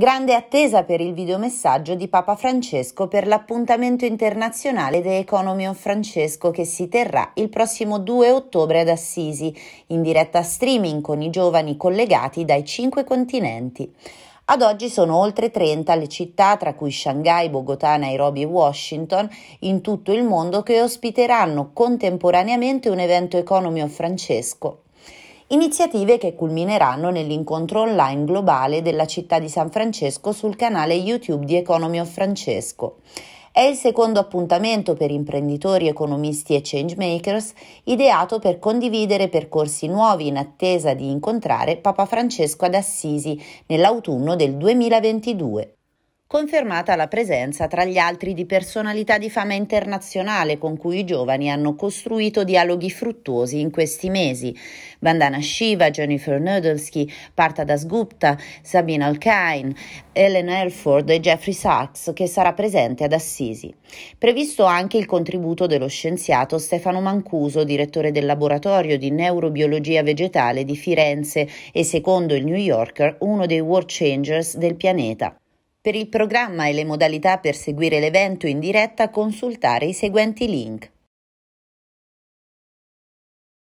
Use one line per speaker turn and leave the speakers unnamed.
Grande attesa per il videomessaggio di Papa Francesco per l'appuntamento internazionale The Economy of Francesco che si terrà il prossimo 2 ottobre ad Assisi, in diretta streaming con i giovani collegati dai cinque continenti. Ad oggi sono oltre 30 le città, tra cui Shanghai, Bogotà, Nairobi e Washington, in tutto il mondo che ospiteranno contemporaneamente un evento Economy of Francesco iniziative che culmineranno nell'incontro online globale della città di San Francesco sul canale YouTube di Economy of Francesco. È il secondo appuntamento per imprenditori, economisti e changemakers ideato per condividere percorsi nuovi in attesa di incontrare Papa Francesco ad Assisi nell'autunno del 2022 confermata la presenza tra gli altri di personalità di fama internazionale con cui i giovani hanno costruito dialoghi fruttuosi in questi mesi. Vandana Shiva, Jennifer Nodelsky, Parta Dasgupta, Sabine Alkain, Ellen Elford e Jeffrey Sachs che sarà presente ad Assisi. Previsto anche il contributo dello scienziato Stefano Mancuso, direttore del laboratorio di neurobiologia vegetale di Firenze e secondo il New Yorker uno dei world changers del pianeta. Per il programma e le modalità per seguire l'evento in diretta consultare i seguenti link.